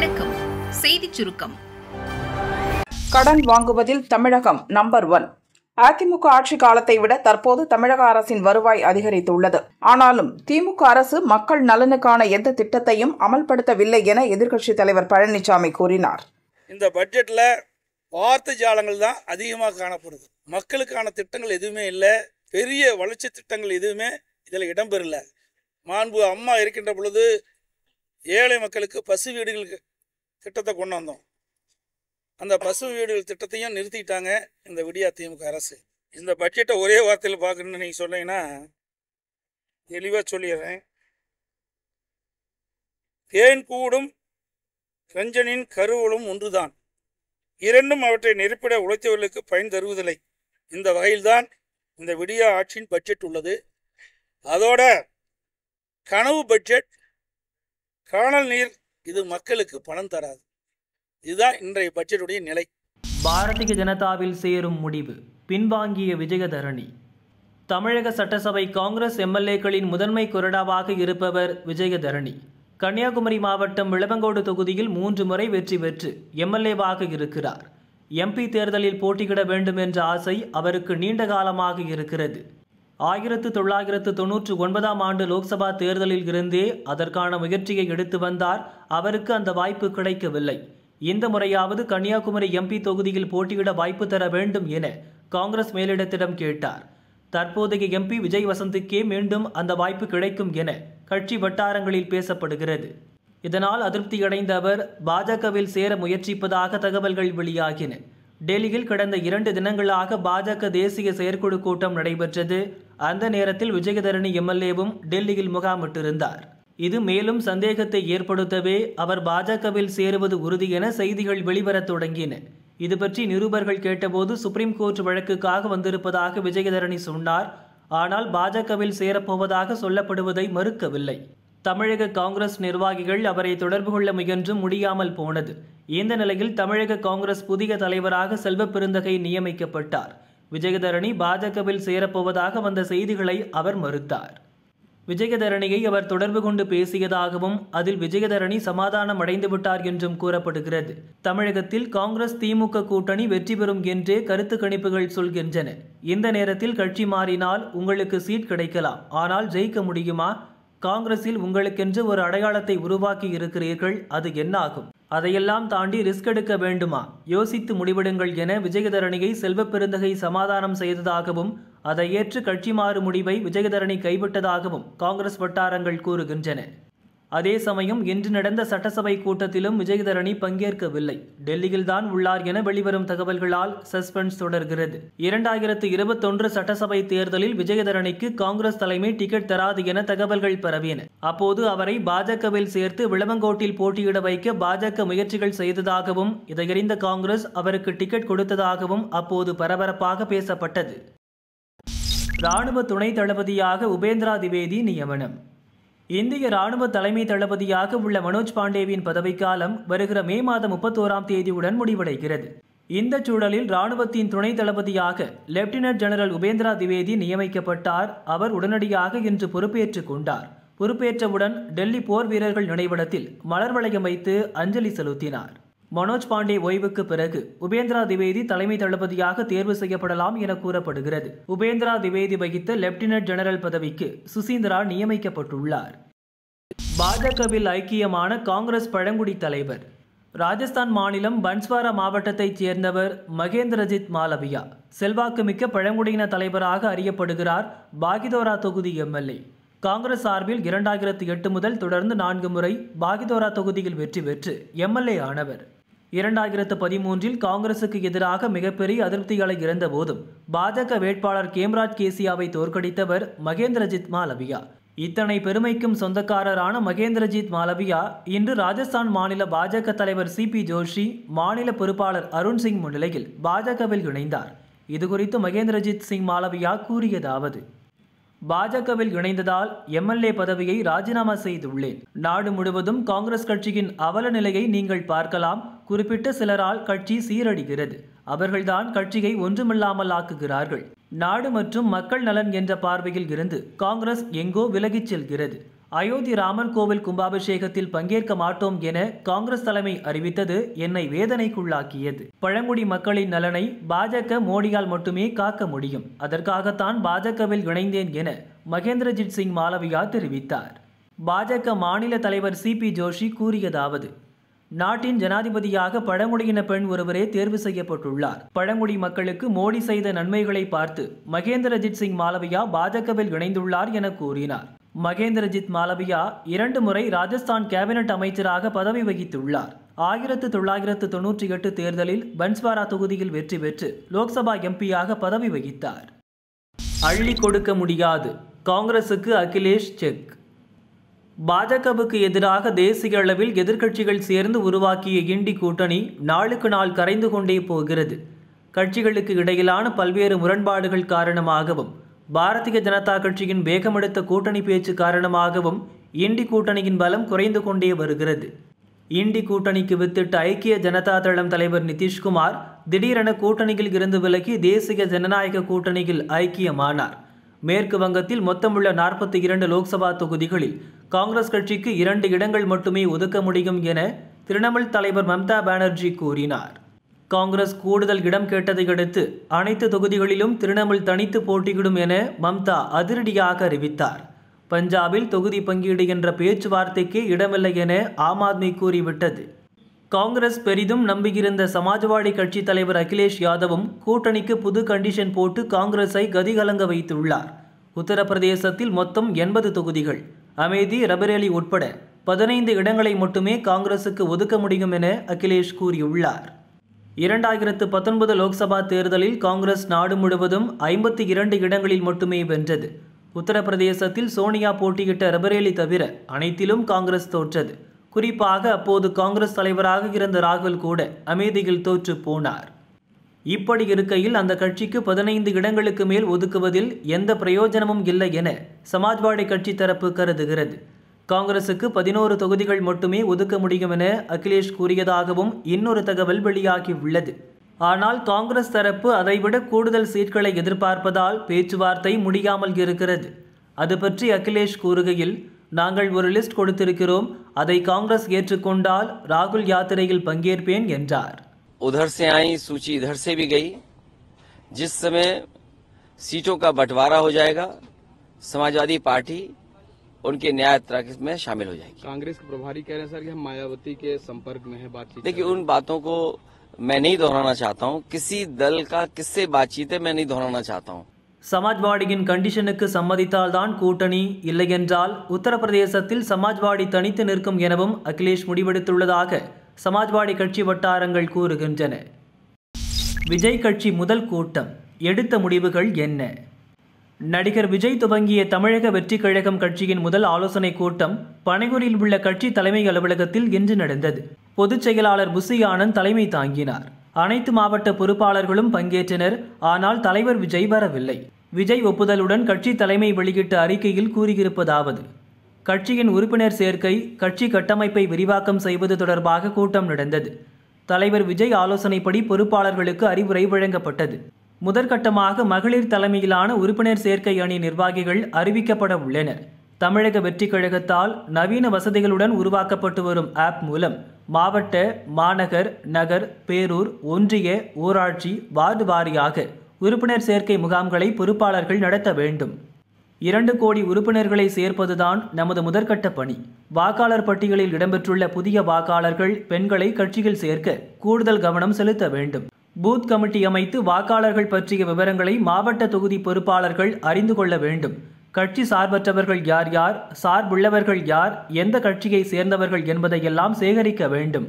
வணக்கம் செய்தி சுருக்கம் கடன் வாங்குவதில் தமிழகம் நம்பர் ஒன் அதிமுக ஆட்சி காலத்தை விட தற்போது தமிழக அரசின் வருவாய் அதிகரித்துள்ளது ஆனாலும் திமுக அரசு மக்கள் நலனுக்கான எந்த திட்டத்தையும் அமல்படுத்தவில்லை என எதிர்க்கட்சித் தலைவர் பழனிசாமி கூறினார் இந்த பட்ஜெட்டில் வார்த்தை ஜாலங்கள் தான் அதிகமாக காணப்படுது மக்களுக்கான திட்டங்கள் எதுவுமே இல்லை பெரிய வளர்ச்சி திட்டங்கள் எதுவுமே இதில் இடம்பெறல மாண்பு அம்மா இருக்கின்ற பொழுது ஏழை மக்களுக்கு பசு வீடுகளுக்கு திட்டத்தை கொண்டு வந்தோம் அந்த பசு வீடு திட்டத்தையும் நிறுத்திட்டாங்க இந்த விடியா திமுக அரசு இந்த பட்ஜெட்டை ஒரே வார்த்தையில் பார்க்கணுன்னு நீங்கள் சொன்னீங்கன்னா தெளிவாக சொல்லிடுறேன் தேன் கூடும் ரஞ்சனின் கருவலும் ஒன்றுதான் இரண்டும் அவற்றை நெருப்பிட உழைத்தவர்களுக்கு பயன் தருவதில்லை இந்த வகையில்தான் இந்த விடியா ஆட்சியின் பட்ஜெட் உள்ளது அதோட கனவு பட்ஜெட் காணல் நீர் இது மக்களுக்கு பணம் தராது இதுதான் இன்றைய பட்ஜெட்டுடைய நிலை பாரதிய ஜனதாவில் சேரும் முடிவு பின்வாங்கிய விஜயதரணி தமிழக சட்டசபை காங்கிரஸ் எம்எல்ஏக்களின் முதன்மை கொறடாவாக இருப்பவர் விஜயதரணி கன்னியாகுமரி மாவட்டம் விளவங்கோடு தொகுதியில் மூன்று முறை வெற்றி பெற்று எம்எல்ஏவாக இருக்கிறார் எம்பி தேர்தலில் போட்டியிட வேண்டும் என்ற ஆசை அவருக்கு நீண்ட காலமாக இருக்கிறது ஆயிரத்து தொள்ளாயிரத்து தொன்னூற்று ஒன்பதாம் ஆண்டு லோக்சபா தேர்தலில் இருந்தே அதற்கான முயற்சியை எடுத்து வந்தார் அவருக்கு அந்த வாய்ப்பு கிடைக்கவில்லை இந்த முறையாவது கன்னியாகுமரி எம்பி தொகுதியில் போட்டியிட வாய்ப்பு தர வேண்டும் என காங்கிரஸ் மேலிடத்திடம் கேட்டார் தற்போதைய எம்பி விஜய் வசந்துக்கே மீண்டும் அந்த வாய்ப்பு கிடைக்கும் என கட்சி வட்டாரங்களில் பேசப்படுகிறது இதனால் அதிருப்தியடைந்த அவர் பாஜகவில் சேர முயற்சிப்பதாக தகவல்கள் வெளியாகின டெல்லியில் கடந்த இரண்டு தினங்களாக பாஜக தேசிய செயற்குழு கூட்டம் நடைபெற்றது அந்த நேரத்தில் விஜயதரணி எம்எல்ஏவும் டெல்லியில் முகாமிட்டிருந்தார் இது மேலும் சந்தேகத்தை ஏற்படுத்தவே அவர் பாஜகவில் சேருவது உறுதி என செய்திகள் வெளிவரத் தொடங்கின இது பற்றி நிருபர்கள் கேட்டபோது சுப்ரீம் கோர்ட் வழக்குக்காக வந்திருப்பதாக விஜயதரணி சொன்னார் ஆனால் பாஜகவில் சேரப்போவதாக சொல்லப்படுவதை மறுக்கவில்லை தமிழக காங்கிரஸ் நிர்வாகிகள் அவரை தொடர்பு கொள்ள முயன்றும் முடியாமல் போனது இந்த நிலையில் தமிழக காங்கிரஸ் புதிய தலைவராக செல்வ பெருந்தகை நியமிக்கப்பட்டார் விஜயதரணி பாஜகவில் சேரப்போவதாக வந்த செய்திகளை அவர் மறுத்தார் விஜயதரணியை அவர் தொடர்பு கொண்டு பேசியதாகவும் அதில் விஜயதரணி சமாதானம் அடைந்து விட்டார் என்றும் கூறப்படுகிறது தமிழகத்தில் காங்கிரஸ் திமுக கூட்டணி வெற்றி பெறும் என்றே கருத்து கணிப்புகள் சொல்கின்றன இந்த நேரத்தில் கட்சி மாறினால் உங்களுக்கு சீட் கிடைக்கலாம் ஆனால் ஜெயிக்க முடியுமா காங்கிரஸில் உங்களுக்கென்று ஒரு அடையாளத்தை உருவாக்கி இருக்கிறீர்கள் அது என்னாகும் அதையெல்லாம் தாண்டி ரிஸ்க் எடுக்க வேண்டுமா யோசித்து முடிவெடுங்கள் என விஜயதரணியை செல்வப்பெருந்தகை சமாதானம் செய்ததாகவும் அதை ஏற்று கட்சி மாறு முடிவை விஜயதரணி கைவிட்டதாகவும் காங்கிரஸ் வட்டாரங்கள் கூறுகின்றன அதே சமயம் இன்று நடந்த சட்டசபை கூட்டத்திலும் விஜயதரணி பங்கேற்கவில்லை டெல்லியில்தான் உள்ளார் என வெளிவரும் தகவல்களால் சஸ்பென்ஸ் தொடர்கிறது இரண்டாயிரத்து இருபத்தொன்று சட்டசபை தேர்தலில் விஜயதரணிக்கு காங்கிரஸ் தலைமை டிக்கெட் தராது என தகவல்கள் பரவியன அப்போது அவரை பாஜகவில் சேர்த்து விளவங்கோட்டில் போட்டியிட வைக்க பாஜக முயற்சிகள் செய்ததாகவும் இதையறிந்த காங்கிரஸ் அவருக்கு டிக்கெட் கொடுத்ததாகவும் அப்போது பரபரப்பாக பேசப்பட்டது ராணுவ துணை தளபதியாக உபேந்திரா திவேதி நியமனம் இந்திய ராணுவ தலைமை தளபதியாக உள்ள மனோஜ் பாண்டேவின் பதவிக்காலம் வருகிற மே மாதம் முப்பத்தோராம் தேதியுடன் முடிவடைகிறது இந்த சூழலில் ராணுவத்தின் துணை தளபதியாக லெப்டினன்ட் ஜெனரல் உபேந்திரா திவேதி நியமிக்கப்பட்டார் அவர் உடனடியாக இன்று பொறுப்பேற்றுக் கொண்டார் பொறுப்பேற்றவுடன் டெல்லி போர் வீரர்கள் நினைவிடத்தில் மலர் வளையம் வைத்து அஞ்சலி செலுத்தினார் மனோஜ் பாண்டே ஓய்வுக்கு பிறகு உபேந்திரா திவேதி தலைமை தளபதியாக தேர்வு செய்யப்படலாம் என கூறப்படுகிறது உபேந்திரா திவேதி வகித்த லெப்டினன்ட் ஜெனரல் பதவிக்கு சுசீந்திரா நியமிக்கப்பட்டுள்ளார் பாஜகவில் ஐக்கியமான காங்கிரஸ் பழங்குடி தலைவர் ராஜஸ்தான் மாநிலம் பன்ஸ்வாரா மாவட்டத்தைச் சேர்ந்தவர் மகேந்திரஜித் மாலவியா செல்வாக்குமிக்க பழங்குடியின தலைவராக அறியப்படுகிறார் பாகிதோரா தொகுதி எம்எல்ஏ காங்கிரஸ் சார்பில் இரண்டாயிரத்தி எட்டு முதல் தொடர்ந்து நான்கு முறை பாகிதோரா தொகுதியில் வெற்றி பெற்று எம்எல்ஏ ஆனவர் இரண்டாயிரத்து பதிமூன்றில் காங்கிரசுக்கு எதிராக மிகப்பெரிய அதிருப்திகளை இறந்த போதும் பாஜக வேட்பாளர் கேம்ராஜ் கேசியாவை தோற்கடித்தவர் மகேந்திரஜித் மாலவியா இத்தனை பெருமைக்கும் சொந்தக்காரரான மகேந்திரஜித் மாலவியா இன்று ராஜஸ்தான் மாநில பாஜக தலைவர் சி பி ஜோஷி மாநில பொறுப்பாளர் அருண் சிங் முன்னிலையில் பாஜகவில் இணைந்தார் இதுகுறித்து மகேந்திரஜித் சிங் மாலவியா கூறியதாவது பாஜகவில் இணைந்ததால் எம்எல்ஏ பதவியை ராஜினாமா செய்துள்ளேன் நாடு முழுவதும் காங்கிரஸ் கட்சியின் அவல நிலையை நீங்கள் பார்க்கலாம் குறிப்பிட்ட சிலரால் கட்சி சீரடிகிறது அவர்கள்தான் கட்சியை ஒன்றுமில்லாமல் ஆக்குகிறார்கள் நாடு மற்றும் மக்கள் நலன் என்ற பார்வையில் இருந்து காங்கிரஸ் எங்கோ விலகிச் செல்கிறது அயோத்தி ராமன் கோவில் கும்பாபிஷேகத்தில் பங்கேற்க மாட்டோம் என காங்கிரஸ் தலைமை அறிவித்தது என்னை வேதனைக்குள்ளாக்கியது பழங்குடி மக்களின் நலனை பாஜக மோடியால் மட்டுமே காக்க முடியும் அதற்காகத்தான் பாஜகவில் இணைந்தேன் என மகேந்திரஜித் சிங் மாலவியா தெரிவித்தார் பாஜக மாநில தலைவர் சி பி ஜோஷி கூறியதாவது நாட்டின் ஜனாதிபதியாக பழங்குடியின பெண் ஒருவரே தேர்வு செய்யப்பட்டுள்ளார் பழங்குடி மக்களுக்கு மோடி செய்த நன்மைகளை பார்த்து மகேந்திரஜித் சிங் மாலவியா பாஜகவில் இணைந்துள்ளார் என கூறினார் மகேந்திரஜித் மாலவியா இரண்டு முறை ராஜஸ்தான் கேபினட் அமைச்சராக பதவி வகித்துள்ளார் ஆயிரத்து தொள்ளாயிரத்து தொன்னூற்றி எட்டு தேர்தலில் பன்ஸ்வாரா தொகுதியில் வெற்றி பெற்று லோக்சபா எம்பியாக பதவி வகித்தார் அள்ளி கொடுக்க முடியாது காங்கிரசுக்கு அகிலேஷ் செக் பாஜகவுக்கு எதிராக தேசிய அளவில் எதிர்க்கட்சிகள் சேர்ந்து உருவாக்கிய இண்டி கூட்டணி நாளுக்கு நாள் கரைந்து கொண்டே போகிறது கட்சிகளுக்கு இடையிலான பல்வேறு முரண்பாடுகள் காரணமாகவும் பாரதிய ஜனதா கட்சியின் வேகமெடுத்த கூட்டணி பேச்சு காரணமாகவும் இண்டி கூட்டணியின் பலம் குறைந்து கொண்டே வருகிறது இண்டி கூட்டணிக்கு வித்திட்ட ஐக்கிய ஜனதா தளம் தலைவர் நிதிஷ்குமார் திடீரென கூட்டணியில் இருந்து விலகி தேசிய ஜனநாயக கூட்டணியில் ஐக்கியமானார் மேற்கு வங்கத்தில் மொத்தமுள்ள நாற்பத்தி இரண்டு லோக்சபா தொகுதிகளில் காங்கிரஸ் கட்சிக்கு இரண்டு இடங்கள் மட்டுமே ஒதுக்க முடியும் என திரிணாமுல் தலைவர் மம்தா பானர்ஜி கூறினார் காங்கிரஸ் கூடுதல் இடம் கேட்டதை அடுத்து அனைத்து தொகுதிகளிலும் திரிணாமுல் தனித்து போட்டியிடும் என மம்தா அதிரடியாக அறிவித்தார் பஞ்சாபில் தொகுதி பங்கீடு என்ற பேச்சுவார்த்தைக்கு இடமில்லை என ஆம் ஆத்மி கூறிவிட்டது காங்கிரஸ் பெரிதும் நம்பியிருந்த சமாஜ்வாடி கட்சி தலைவர் அகிலேஷ் யாதவும் கூட்டணிக்கு புது கண்டிஷன் போட்டு காங்கிரஸை கதிகலங்க வைத்துள்ளார் உத்தரப்பிரதேசத்தில் மொத்தம் எண்பது தொகுதிகள் அமேதி ரபரேலி உட்பட பதினைந்து இடங்களை மட்டுமே காங்கிரசுக்கு ஒதுக்க முடியும் என அகிலேஷ் கூறியுள்ளார் இரண்டாயிரத்து பத்தொன்பது லோக்சபா தேர்தலில் காங்கிரஸ் நாடு முழுவதும் ஐம்பத்தி இரண்டு இடங்களில் மட்டுமே வென்றது உத்தரப்பிரதேசத்தில் சோனியா போட்டியிட்ட ரபரேலி தவிர அனைத்திலும் காங்கிரஸ் தோற்றது குறிப்பாக அப்போது காங்கிரஸ் தலைவராக இருந்த ராகுல் கூட அமைதியில் தோற்று போனார் இப்படி இருக்கையில் அந்த கட்சிக்கு பதினைந்து இடங்களுக்கு மேல் ஒதுக்குவதில் எந்த பிரயோஜனமும் இல்லை என சமாஜ்வாடி கட்சி தரப்பு கருதுகிறது காங்கிரசுக்கு பதினோரு தொகுதிகள் மட்டுமே ஒதுக்க முடியும் என அகிலேஷ் கூறியதாகவும் இன்னொரு தகவல் வெளியாகி உள்ளது ஆனால் காங்கிரஸ் தரப்பு அதைவிட கூடுதல் சீட்களை எதிர்பார்ப்பதால் பேச்சுவார்த்தை முடியாமல் இருக்கிறது அது பற்றி அகிலேஷ் கூறுகையில் நாங்கள் ஒரு லிஸ்ட் கொடுத்திருக்கிறோம் அதை காங்கிரஸ் ஏற்றுக்கொண்டால் ராகுல் யாத்திரையில் பங்கேற்பேன் என்றார் உதர் ஆயி சூச்சி இதர் சே கை ஜிஸ் சமய சீட்டோ கா பட்வாரா ஹோ ஜாயேகா சமாஜ்வாதி பார்ட்டி उनकी न्याय यात्रा में शामिल हो जाएगी कांग्रेस के प्रभारी कह रहे हैं सर कि हम मायावती के संपर्क में है बातचीत देखिए उन बातों को मैं नहीं दोहराना चाहता हूँ किसी दल का किससे बातचीत है मैं नहीं दोहराना चाहता हूँ சமாஜ்வாடியின் கண்டிஷனுக்கு சம்மதித்தால்தான் கூட்டணி இல்லையென்றால் உத்தரப்பிரதேசத்தில் சமாஜ்வாடி தனித்து நிற்கும் எனவும் அகிலேஷ் முடிவெடுத்துள்ளதாக சமாஜ்வாடி கட்சி வட்டாரங்கள் கூறுகின்றன விஜய் கட்சி முதல் கூட்டம் எடுத்த முடிவுகள் என்ன நடிகர் விஜய் துவங்கிய தமிழக வெற்றி கழகம் கட்சியின் முதல் ஆலோசனைக் கூட்டம் பனைகுரில் உள்ள கட்சி தலைமை அலுவலகத்தில் இன்று நடந்தது பொதுச் செயலாளர் புசி ஆனந்த் தலைமை தாங்கினார் அனைத்து மாவட்ட பொறுப்பாளர்களும் பங்கேற்றனர் ஆனால் தலைவர் விஜய் வரவில்லை விஜய் ஒப்புதலுடன் கட்சி தலைமை வெளியிட்ட அறிக்கையில் கூறியிருப்பதாவது கட்சியின் உறுப்பினர் சேர்க்கை கட்சி கட்டமைப்பை விரிவாக்கம் செய்வது தொடர்பாக கூட்டம் நடந்தது தலைவர் விஜய் ஆலோசனைப்படி பொறுப்பாளர்களுக்கு அறிவுரை வழங்கப்பட்டது முதற்கட்டமாக மகளிர் தலைமையிலான உறுப்பினர் சேர்க்கை அணி நிர்வாகிகள் அறிவிக்கப்பட உள்ளனர் தமிழக வெற்றிக் கழகத்தால் நவீன வசதிகளுடன் உருவாக்கப்பட்டு வரும் ஆப் மூலம் மாவட்ட மாநகர் நகர் பேரூர் ஒன்றிய ஊராட்சி வார்டு வாரியாக உறுப்பினர் சேர்க்கை முகாம்களை பொறுப்பாளர்கள் நடத்த வேண்டும் இரண்டு கோடி உறுப்பினர்களை சேர்ப்பதுதான் நமது முதற்கட்ட பணி வாக்காளர் பட்டியலில் இடம்பெற்றுள்ள புதிய வாக்காளர்கள் பெண்களை கட்சியில் சேர்க்க கூடுதல் கவனம் செலுத்த வேண்டும் பூத் கமிட்டி அமைத்து வாக்காளர்கள் பற்றிய விவரங்களை மாவட்ட தொகுதி பொறுப்பாளர்கள் அறிந்து கொள்ள வேண்டும் கட்சி சார்பற்றவர்கள் யார் யார் சார்புள்ளவர்கள் யார் எந்த கட்சியை சேர்ந்தவர்கள் என்பதையெல்லாம் சேகரிக்க வேண்டும்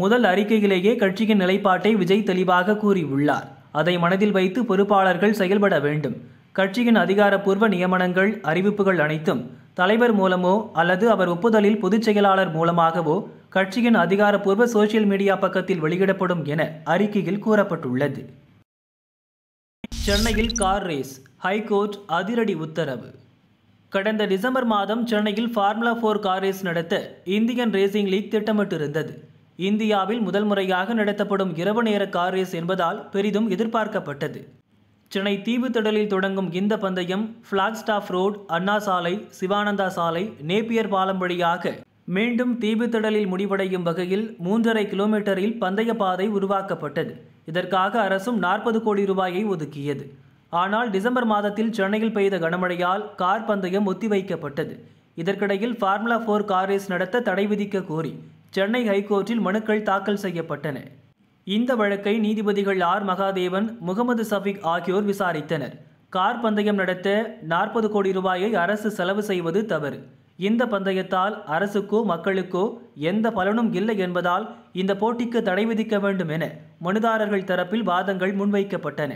முதல் அறிக்கையிலேயே கட்சியின் நிலைப்பாட்டை விஜய் தெளிவாக கூறியுள்ளார் அதை மனதில் வைத்து பொறுப்பாளர்கள் செயல்பட வேண்டும் கட்சியின் அதிகாரப்பூர்வ நியமனங்கள் அறிவிப்புகள் அனைத்தும் தலைவர் மூலமோ அல்லது அவர் ஒப்புதலில் பொதுச் செயலாளர் மூலமாகவோ கட்சியின் அதிகாரப்பூர்வ சோசியல் மீடியா பக்கத்தில் வெளியிடப்படும் என அறிக்கையில் கூறப்பட்டுள்ளது சென்னையில் கார் ரேஸ் ஹைகோர்ட் அதிரடி உத்தரவு கடந்த டிசம்பர் மாதம் சென்னையில் ஃபார்முலா ஃபோர் கார் ரேஸ் நடத்த இந்தியன் ரேசிங் லீக் திட்டமிட்டிருந்தது இந்தியாவில் முதல் முறையாக நடத்தப்படும் இரவு நேர கார் ரேஸ் என்பதால் பெரிதும் எதிர்பார்க்கப்பட்டது சென்னை திடலில் தொடங்கும் இந்த பந்தயம் ஃப்ளாக்ஸ்டாஃப் ரோடு அண்ணா சாலை சிவானந்தா சாலை நேப்பியர் பாலம் வழியாக மீண்டும் தீவுத்திடலில் முடிவடையும் வகையில் மூன்றரை கிலோமீட்டரில் பந்தய பாதை உருவாக்கப்பட்டது இதற்காக அரசும் நாற்பது கோடி ரூபாயை ஒதுக்கியது ஆனால் டிசம்பர் மாதத்தில் சென்னையில் பெய்த கனமழையால் கார் பந்தயம் ஒத்திவைக்கப்பட்டது இதற்கிடையில் ஃபார்முலா ஃபோர் கார் ரேஸ் நடத்த தடை விதிக்க கோரி சென்னை ஹைகோர்ட்டில் மனுக்கள் தாக்கல் செய்யப்பட்டன இந்த வழக்கை நீதிபதிகள் ஆர் மகாதேவன் முகமது சஃபிக் ஆகியோர் விசாரித்தனர் கார் பந்தயம் நடத்த நாற்பது கோடி ரூபாயை அரசு செலவு செய்வது தவறு இந்த பந்தயத்தால் அரசுக்கோ மக்களுக்கோ எந்த பலனும் இல்லை என்பதால் இந்த போட்டிக்கு தடை விதிக்க வேண்டும் என மனுதாரர்கள் தரப்பில் வாதங்கள் முன்வைக்கப்பட்டன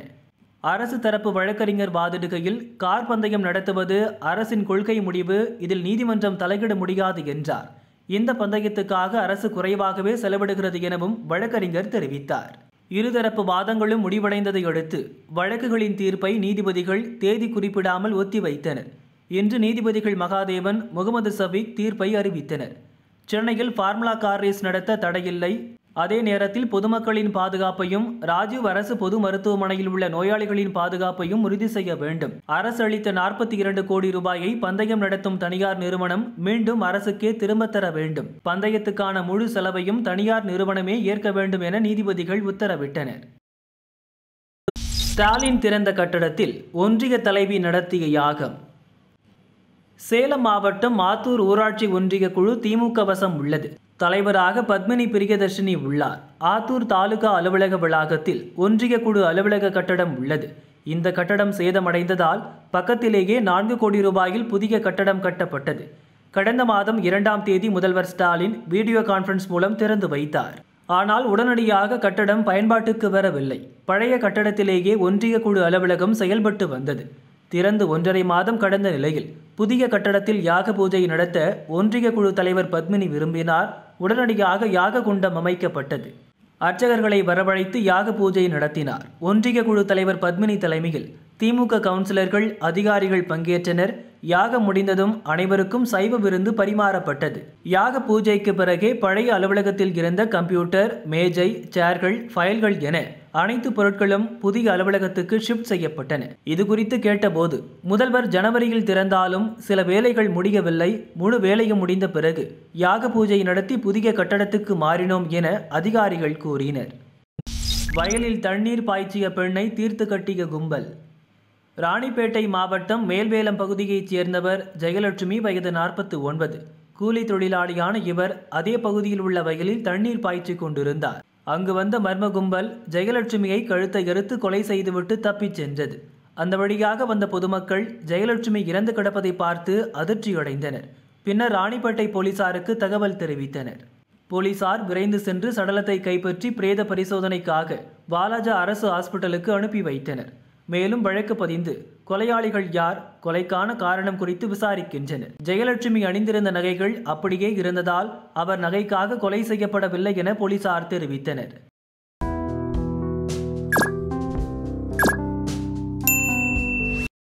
அரசு தரப்பு வழக்கறிஞர் வாதிடுகையில் கார் பந்தயம் நடத்துவது அரசின் கொள்கை முடிவு இதில் நீதிமன்றம் தலையிட முடியாது என்றார் இந்த பந்தயத்துக்காக அரசு குறைவாகவே செலவிடுகிறது எனவும் வழக்கறிஞர் தெரிவித்தார் இருதரப்பு வாதங்களும் முடிவடைந்ததை அடுத்து வழக்குகளின் தீர்ப்பை நீதிபதிகள் தேதி குறிப்பிடாமல் ஒத்திவைத்தனர் இன்று நீதிபதிகள் மகாதேவன் முகமது சபீக் தீர்ப்பை அறிவித்தனர் சென்னையில் ஃபார்முலா கார் ரேஸ் நடத்த தடையில்லை அதே நேரத்தில் பொதுமக்களின் பாதுகாப்பையும் ராஜீவ் அரசு பொது மருத்துவமனையில் உள்ள நோயாளிகளின் பாதுகாப்பையும் உறுதி செய்ய வேண்டும் அரசு அளித்த நாற்பத்தி இரண்டு கோடி ரூபாயை பந்தயம் நடத்தும் தனியார் நிறுவனம் மீண்டும் அரசுக்கே திரும்பத் தர வேண்டும் பந்தயத்துக்கான முழு செலவையும் தனியார் நிறுவனமே ஏற்க வேண்டும் என நீதிபதிகள் உத்தரவிட்டனர் ஸ்டாலின் திறந்த கட்டடத்தில் ஒன்றிய தலைவி நடத்திய யாகம் சேலம் மாவட்டம் ஆத்தூர் ஊராட்சி ஒன்றிய குழு திமுக வசம் உள்ளது தலைவராக பத்மினி பிரியதர்ஷினி உள்ளார் ஆத்தூர் தாலுகா அலுவலக வளாகத்தில் ஒன்றிய குழு அலுவலக கட்டடம் உள்ளது இந்த கட்டடம் சேதமடைந்ததால் பக்கத்திலேயே நான்கு கோடி ரூபாயில் புதிய கட்டடம் கட்டப்பட்டது கடந்த மாதம் இரண்டாம் தேதி முதல்வர் ஸ்டாலின் வீடியோ கான்ஃபரன்ஸ் மூலம் திறந்து வைத்தார் ஆனால் உடனடியாக கட்டடம் பயன்பாட்டுக்கு வரவில்லை பழைய கட்டடத்திலேயே ஒன்றிய குழு அலுவலகம் செயல்பட்டு வந்தது திறந்து ஒன்றரை மாதம் கடந்த நிலையில் புதிய கட்டடத்தில் யாக பூஜையை நடத்த ஒன்றிய குழு தலைவர் பத்மினி விரும்பினார் உடனடியாக யாக குண்டம் அமைக்கப்பட்டது அர்ச்சகர்களை வரவழைத்து யாக பூஜையை நடத்தினார் ஒன்றிய குழு தலைவர் பத்மினி தலைமையில் திமுக கவுன்சிலர்கள் அதிகாரிகள் பங்கேற்றனர் யாகம் முடிந்ததும் அனைவருக்கும் சைவ விருந்து பரிமாறப்பட்டது யாக பூஜைக்கு பிறகே பழைய அலுவலகத்தில் இருந்த கம்ப்யூட்டர் மேஜை சேர்கள் ஃபைல்கள் என அனைத்து பொருட்களும் புதிய அலுவலகத்துக்கு ஷிஃப்ட் செய்யப்பட்டன இது குறித்து கேட்டபோது முதல்வர் ஜனவரியில் திறந்தாலும் சில வேலைகள் முடியவில்லை முழு வேலையும் முடிந்த பிறகு யாக பூஜை நடத்தி புதிய கட்டடத்துக்கு மாறினோம் என அதிகாரிகள் கூறினர் வயலில் தண்ணீர் பாய்ச்சிய பெண்ணை தீர்த்து கட்டிய கும்பல் ராணிப்பேட்டை மாவட்டம் மேல்வேலம் பகுதியைச் சேர்ந்தவர் ஜெயலட்சுமி வயது நாற்பத்து ஒன்பது கூலி தொழிலாளியான இவர் அதே பகுதியில் உள்ள வயலில் தண்ணீர் பாய்ச்சி கொண்டிருந்தார் அங்கு வந்த மர்ம கும்பல் ஜெயலட்சுமியை கழுத்தை எறுத்து கொலை செய்துவிட்டு தப்பிச் சென்றது அந்த வழியாக வந்த பொதுமக்கள் ஜெயலட்சுமி இறந்து கிடப்பதை பார்த்து அதிர்ச்சியடைந்தனர் பின்னர் ராணிப்பேட்டை போலீசாருக்கு தகவல் தெரிவித்தனர் போலீசார் விரைந்து சென்று சடலத்தை கைப்பற்றி பிரேத பரிசோதனைக்காக வாலாஜா அரசு ஹாஸ்பிட்டலுக்கு அனுப்பி வைத்தனர் மேலும் வழக்கு பதிந்து கொலையாளிகள் யார் கொலைக்கான காரணம் குறித்து விசாரிக்கின்றனர் ஜெயலட்சுமி அணிந்திருந்த நகைகள் அப்படியே இருந்ததால் அவர் நகைக்காக கொலை செய்யப்படவில்லை என போலீசார் தெரிவித்தனர்